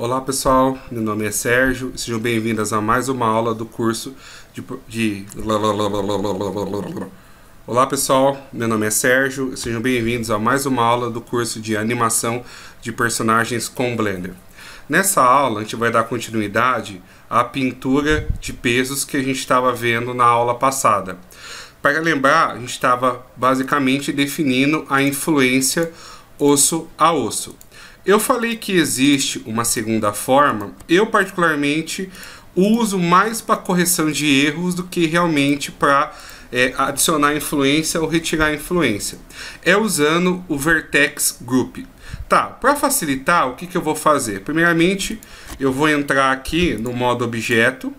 Olá pessoal, meu nome é Sérgio, sejam bem vindos a mais uma aula do curso de, de. Olá pessoal, meu nome é Sérgio, sejam bem-vindos a mais uma aula do curso de animação de personagens com Blender. Nessa aula a gente vai dar continuidade à pintura de pesos que a gente estava vendo na aula passada. Para lembrar, a gente estava basicamente definindo a influência osso a osso. Eu falei que existe uma segunda forma, eu particularmente uso mais para correção de erros do que realmente para é, adicionar influência ou retirar influência. É usando o Vertex Group. Tá, para facilitar, o que, que eu vou fazer? Primeiramente, eu vou entrar aqui no modo objeto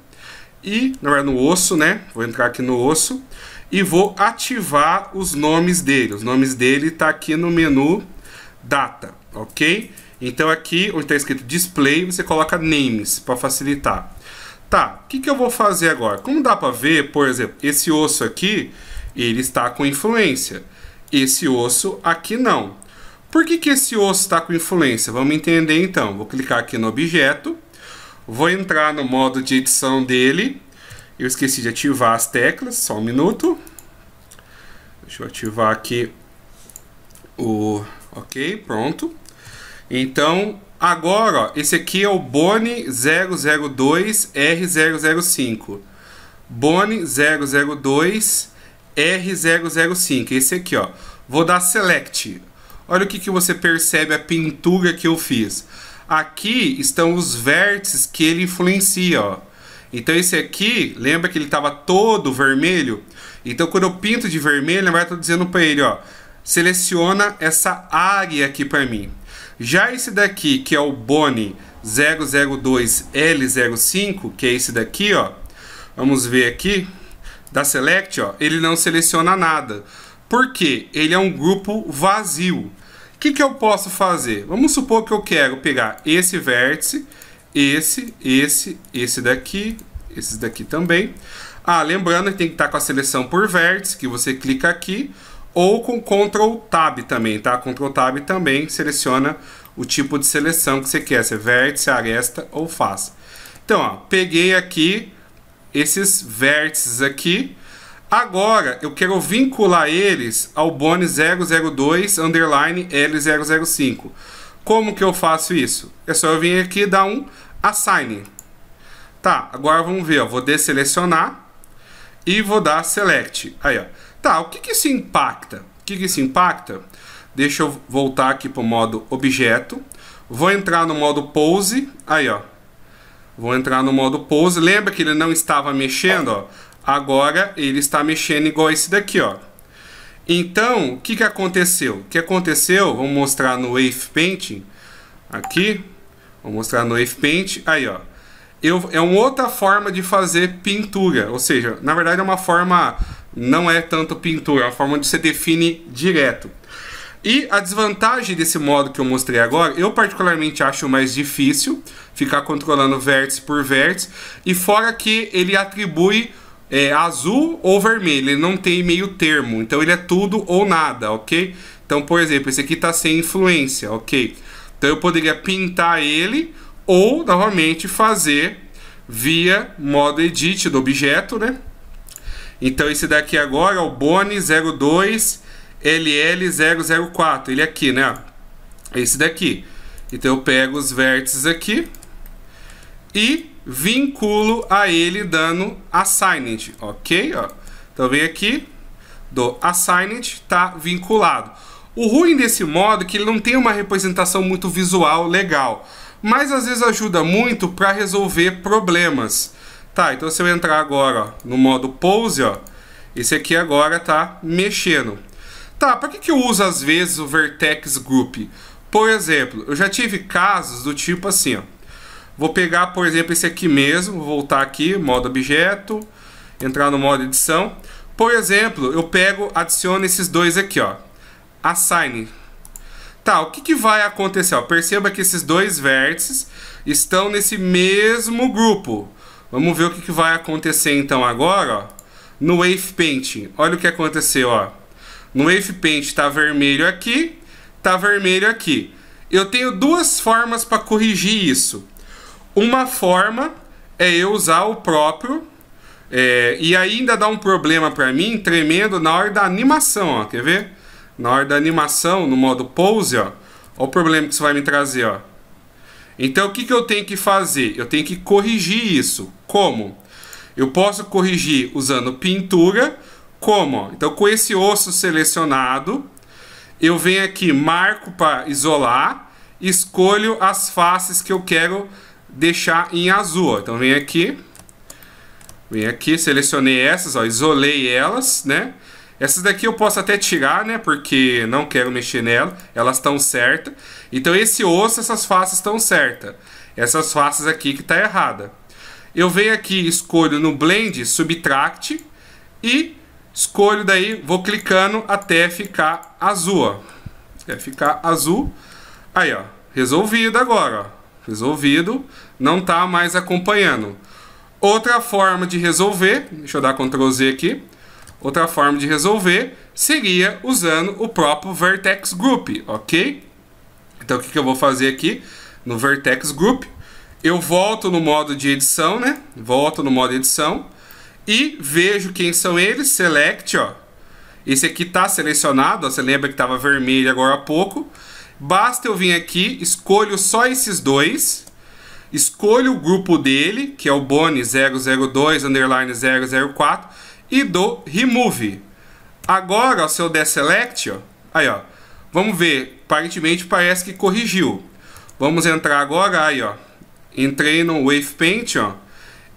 e, não é no osso, né? Vou entrar aqui no osso e vou ativar os nomes dele. Os nomes dele tá aqui no menu data, ok? Então aqui, onde está escrito display, você coloca names para facilitar. Tá, o que, que eu vou fazer agora? Como dá para ver, por exemplo, esse osso aqui, ele está com influência. Esse osso aqui não. Por que, que esse osso está com influência? Vamos entender então. Vou clicar aqui no objeto, vou entrar no modo de edição dele. Eu esqueci de ativar as teclas, só um minuto. Deixa eu ativar aqui o... Ok, pronto. Então, agora, ó, esse aqui é o Boni 002 R005. Boni 002 R005. Esse aqui, ó. Vou dar select. Olha o que, que você percebe a pintura que eu fiz. Aqui estão os vértices que ele influencia, ó. Então esse aqui, lembra que ele estava todo vermelho? Então quando eu pinto de vermelho, vai estou dizendo para ele, ó, seleciona essa área aqui para mim. Já esse daqui, que é o Boni 002L05, que é esse daqui, ó. Vamos ver aqui. Da Select, ó, ele não seleciona nada. porque Ele é um grupo vazio. O que, que eu posso fazer? Vamos supor que eu quero pegar esse vértice, esse, esse, esse daqui, esses daqui também. Ah, lembrando que tem que estar com a seleção por vértice, que você clica aqui, ou com Ctrl Tab também, tá? Ctrl Tab também seleciona o tipo de seleção que você quer, se é vértice, aresta ou face. Então, ó, peguei aqui esses vértices aqui. Agora, eu quero vincular eles ao Bone 002 underline L005. Como que eu faço isso? É só eu vir aqui e dar um assign. Tá, agora vamos ver, ó, vou desselecionar e vou dar select. Aí, ó. Tá, o que que isso impacta? O que que isso impacta? Deixa eu voltar aqui para o modo objeto. Vou entrar no modo pose. Aí, ó. Vou entrar no modo pose. Lembra que ele não estava mexendo, ó? Agora ele está mexendo igual esse daqui, ó. Então, o que, que aconteceu? O que aconteceu? Vamos mostrar no Wave Painting. Aqui. Vou mostrar no Wave Paint. Aí, ó. Eu, é uma outra forma de fazer pintura. Ou seja, na verdade é uma forma não é tanto pintura, é uma forma onde você define direto. E a desvantagem desse modo que eu mostrei agora, eu particularmente acho mais difícil ficar controlando vértice por vértice, e fora que ele atribui é, azul ou vermelho, ele não tem meio termo, então ele é tudo ou nada, ok? Então, por exemplo, esse aqui está sem influência, ok? Então eu poderia pintar ele ou novamente fazer via modo edit do objeto, né? Então esse daqui agora é o Boni 02 LL004. Ele aqui, né? Esse daqui. Então eu pego os vértices aqui e vinculo a ele dando assigned, ok? Ó. Então vem aqui, do assigned, tá vinculado. O ruim desse modo é que ele não tem uma representação muito visual legal, mas às vezes ajuda muito para resolver problemas. Tá, então se eu entrar agora ó, no modo pose, ó, esse aqui agora tá mexendo. Tá, para que, que eu uso às vezes o Vertex Group? Por exemplo, eu já tive casos do tipo assim, ó. Vou pegar, por exemplo, esse aqui mesmo, vou voltar aqui, modo objeto, entrar no modo edição. Por exemplo, eu pego, adiciono esses dois aqui, ó. Assign. Tá, o que, que vai acontecer? Ó, perceba que esses dois vértices estão nesse mesmo grupo. Vamos ver o que, que vai acontecer então agora, ó, no Wave Paint. Olha o que aconteceu, ó. No Wave Paint tá vermelho aqui, tá vermelho aqui. Eu tenho duas formas para corrigir isso. Uma forma é eu usar o próprio é, e ainda dá um problema para mim tremendo na hora da animação, ó, quer ver? Na hora da animação, no modo pose, ó, o problema que isso vai me trazer, ó. Então o que, que eu tenho que fazer? Eu tenho que corrigir isso. Como? Eu posso corrigir usando pintura. Como? Então com esse osso selecionado, eu venho aqui, marco para isolar, escolho as faces que eu quero deixar em azul. Então venho aqui, venho aqui, selecionei essas, ó, isolei elas, né? Essas daqui eu posso até tirar, né? Porque não quero mexer nela. Elas estão certas. Então esse osso, essas faces estão certas. Essas faces aqui que está errada. Eu venho aqui, escolho no Blend, Subtract. E escolho daí, vou clicando até ficar azul, ó. Até ficar azul. Aí, ó. Resolvido agora, ó. Resolvido. Não está mais acompanhando. Outra forma de resolver, deixa eu dar Ctrl Z aqui Outra forma de resolver seria usando o próprio vertex group, ok? Então o que, que eu vou fazer aqui no vertex group? Eu volto no modo de edição, né? Volto no modo edição e vejo quem são eles, select, ó. Esse aqui está selecionado, ó, você lembra que estava vermelho agora há pouco. Basta eu vir aqui, escolho só esses dois, escolho o grupo dele, que é o Boni 002 underline 004, e do remove. Agora, se eu der select, ó, aí ó, vamos ver, aparentemente parece que corrigiu. Vamos entrar agora, aí ó, entrei no Wave Paint, ó,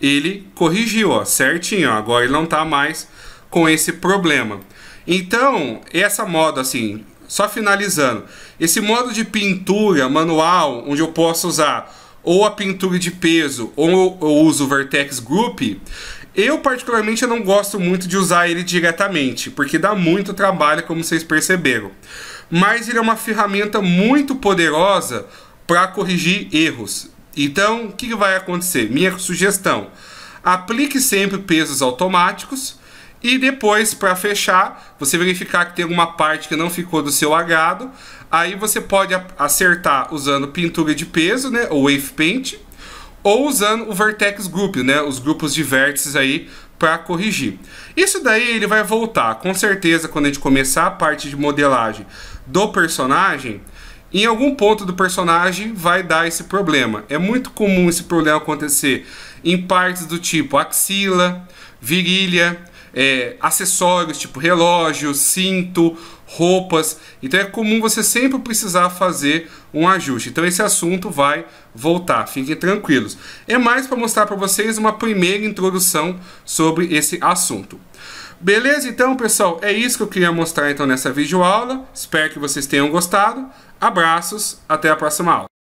ele corrigiu, ó, certinho, ó, agora ele não tá mais com esse problema. Então, essa moda assim, só finalizando, esse modo de pintura manual, onde eu posso usar ou a pintura de peso ou eu uso o Vertex Group, eu, particularmente, eu não gosto muito de usar ele diretamente, porque dá muito trabalho, como vocês perceberam. Mas ele é uma ferramenta muito poderosa para corrigir erros. Então, o que vai acontecer? Minha sugestão: aplique sempre pesos automáticos e depois, para fechar, você verificar que tem alguma parte que não ficou do seu agrado. Aí você pode acertar usando pintura de peso, né? Ou wave paint ou usando o vertex group, né, os grupos de vértices aí para corrigir. Isso daí ele vai voltar, com certeza, quando a gente começar a parte de modelagem do personagem, em algum ponto do personagem vai dar esse problema. É muito comum esse problema acontecer em partes do tipo axila, virilha, é, acessórios tipo relógio, cinto, roupas. Então é comum você sempre precisar fazer um ajuste. Então esse assunto vai voltar, fiquem tranquilos. É mais para mostrar para vocês uma primeira introdução sobre esse assunto. Beleza? Então, pessoal, é isso que eu queria mostrar então nessa videoaula. Espero que vocês tenham gostado. Abraços, até a próxima aula.